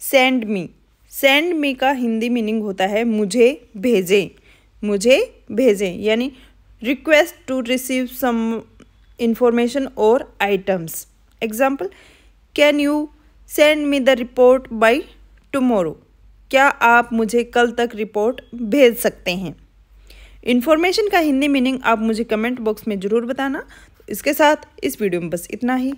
send me send me का Hindi meaning होता है मुझे भेजें मुझे भेजें यानी request to receive some information और items example can you send me the report by tomorrow क्या आप मुझे कल तक रिपोर्ट भेज सकते हैं इन्फॉर्मेशन का हिंदी मीनिंग आप मुझे कमेंट बॉक्स में ज़रूर बताना तो इसके साथ इस वीडियो में बस इतना ही